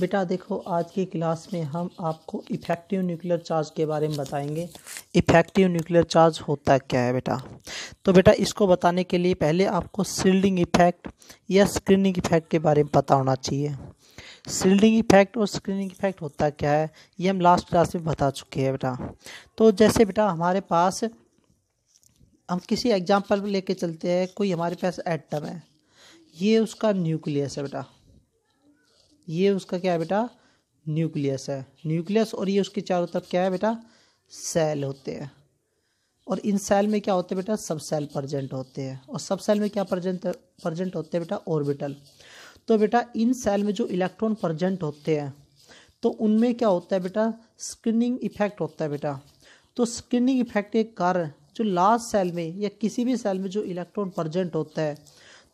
बेटा देखो आज की क्लास में हम आपको इफ़ेक्टिव न्यूक्लियर चार्ज के बारे में बताएंगे इफ़ेक्टिव न्यूक्लियर चार्ज होता क्या है बेटा तो बेटा इसको बताने के लिए पहले आपको सील्डिंग इफ़ेक्ट या स्क्रीनिंग इफ़ेक्ट के बारे में पता होना चाहिए सील्डिंग इफ़ेक्ट और स्क्रीनिंग इफ़ेक्ट होता क्या है ये हम लास्ट क्लास में बता चुके हैं बेटा तो जैसे बेटा हमारे पास हम किसी एग्जाम्पल लेके चलते हैं कोई हमारे पास एटम है ये उसका न्यूक्लियस है बेटा ये उसका क्या है बेटा न्यूक्लियस है न्यूक्लियस और ये उसके चारों तरफ क्या है बेटा सेल होते हैं और इन सेल में क्या होते हैं बेटा सब सेल प्रजेंट होते हैं और सब सेल में क्या प्रजेंट प्रजेंट होते हैं बेटा ऑर्बिटल तो बेटा इन सेल में जो इलेक्ट्रॉन प्रजेंट होते हैं तो उनमें क्या होता है बेटा स्क्रीनिंग इफेक्ट होता है बेटा तो स्क्रीनिंग इफेक्ट के कारण जो लास्ट सेल में या किसी भी सेल में जो इलेक्ट्रॉन प्रजेंट होता है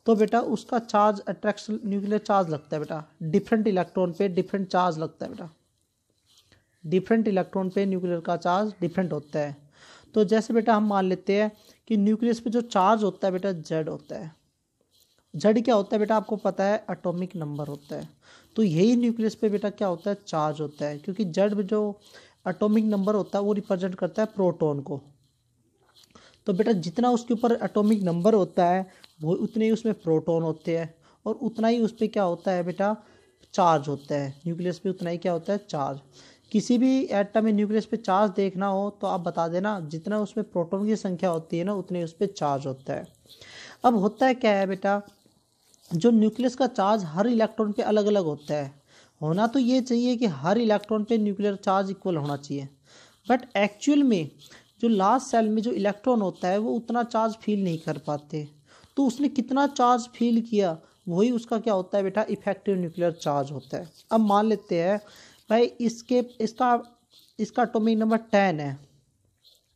तो बेटा उसका चार्ज अट्रैक्शन न्यूक्लियर चार्ज लगता है बेटा डिफरेंट इलेक्ट्रॉन पे डिफरेंट चार्ज लगता है बेटा डिफरेंट इलेक्ट्रॉन पे न्यूक्लियर का चार्ज डिफरेंट होता है तो जैसे बेटा हम मान लेते हैं कि न्यूक्लियस पे जो चार्ज होता है बेटा जेड होता है जेड क्या होता है बेटा आपको पता है अटोमिक नंबर होता है तो यही न्यूक्लियस पे बेटा क्या होता है चार्ज होता है क्योंकि जेड जो अटोमिक नंबर होता है वो रिप्रेजेंट करता है प्रोटोन को तो बेटा जितना उसके ऊपर एटॉमिक नंबर होता है वो उतने ही उसमें प्रोटॉन होते हैं और उतना ही उस पर क्या होता है बेटा चार्ज होता है न्यूक्लियस पे उतना ही क्या होता है चार्ज किसी भी एटम में न्यूक्लियस पे चार्ज देखना हो तो आप बता देना जितना उसमें प्रोटोन की संख्या होती है ना उतने उस पर चार्ज होता है अब होता है क्या है बेटा जो न्यूक्लियस का चार्ज हर इलेक्ट्रॉन पे अलग अलग होता है होना तो ये चाहिए कि हर इलेक्ट्रॉन पे न्यूक्लियर चार्ज इक्वल होना चाहिए बट एक्चुअल में जो लास्ट सेल में जो इलेक्ट्रॉन होता है वो उतना चार्ज फील नहीं कर पाते तो उसने कितना चार्ज फील किया वही उसका क्या होता है बेटा इफेक्टिव न्यूक्लियर चार्ज होता है अब मान लेते हैं भाई इसके इसका इसका एटॉमिक नंबर टेन है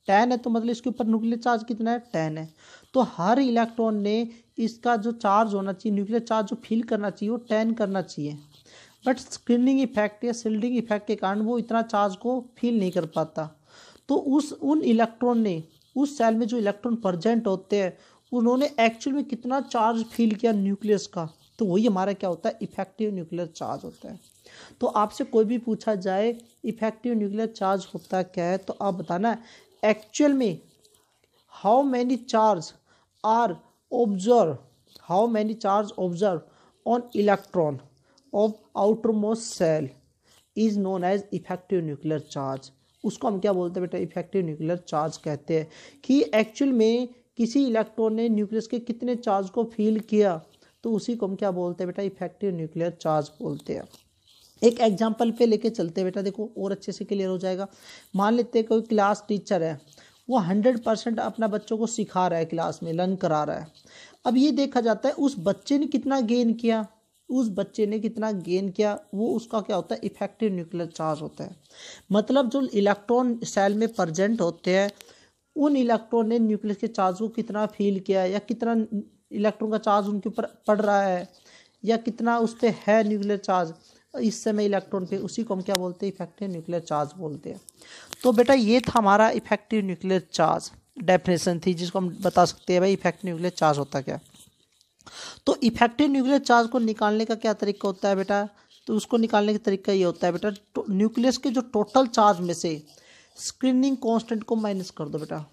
टेन है तो मतलब इसके ऊपर न्यूक्लियर चार्ज कितना है टेन है तो हर इलेक्ट्रॉन ने इसका जो चार्ज होना चाहिए न्यूक्लियर चार्ज जो फील करना चाहिए वो टेन करना चाहिए बट स्क्रीनिंग इफेक्ट या सील्डिंग इफेक्ट के कारण वो इतना चार्ज को फील नहीं कर पाता तो उस उन इलेक्ट्रॉन ने उस सेल में जो इलेक्ट्रॉन प्रजेंट होते हैं उन्होंने एक्चुअल में कितना चार्ज फील किया न्यूक्लियस का तो वही हमारा क्या होता है इफेक्टिव न्यूक्लियर चार्ज होता है तो आपसे कोई भी पूछा जाए इफेक्टिव न्यूक्लियर चार्ज होता क्या है तो आप बताना एक्चुअल में how many charge are observe how many charge observe on electron of outermost shell is known as effective nuclear charge उसको हम क्या बोलते हैं बेटा इफेक्टिव न्यूक्लियर चार्ज कहते हैं कि एक्चुअल में किसी इलेक्ट्रॉन ने न्यूक्लियस के कितने चार्ज को फील किया तो उसी को हम क्या बोलते हैं बेटा इफेक्टिव न्यूक्लियर चार्ज बोलते हैं एक एग्जाम्पल पे लेके चलते हैं बेटा देखो और अच्छे से क्लियर हो जाएगा मान लेते हैं कोई क्लास टीचर है वो हंड्रेड परसेंट अपना बच्चों को सिखा रहा है क्लास में लर्न करा रहा है अब ये देखा जाता है उस बच्चे ने कितना गेन किया उस बच्चे ने कितना गेन किया वो उसका क्या होता है इफेक्टिव न्यूक्लियर चार्ज होता है मतलब जो इलेक्ट्रॉन सेल में प्रजेंट होते हैं उन इलेक्ट्रॉन ने न्यूक्लियस के चार्ज को कितना फील किया या कितना इलेक्ट्रॉन का चार्ज उनके ऊपर पड़ रहा है या कितना उस पर है न्यूक्लियर चार्ज इस समय इलेक्ट्रॉन पे उसी को हम क्या बोलते हैं इफेक्टिव न्यूक्लियर चार्ज बोलते हैं तो बेटा ये था हमारा इफेक्टिव न्यूक्लियर चार्ज डेफिनेशन थी जिसको हम बता सकते हैं भाई इफेक्टिव न्यूक्लियर चार्ज होता क्या तो इफेक्टिव न्यूक्लियर चार्ज को निकालने का क्या तरीका होता है बेटा तो उसको निकालने का तरीका ये होता है बेटा न्यूक्लियस तो के जो टोटल चार्ज में से स्क्रीनिंग कांस्टेंट को माइनस कर दो बेटा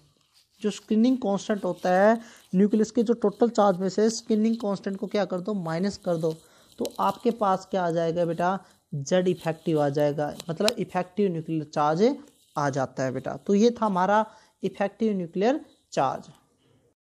जो स्क्रीनिंग कांस्टेंट होता है न्यूक्लियस के जो टोटल चार्ज में से स्क्रीनिंग कांस्टेंट को क्या कर दो माइनस कर दो तो आपके पास क्या आ जाएगा बेटा जेड इफेक्टिव आ जाएगा मतलब इफेक्टिव न्यूक्लियर चार्ज आ जाता है बेटा तो ये था हमारा इफेक्टिव न्यूक्लियर चार्ज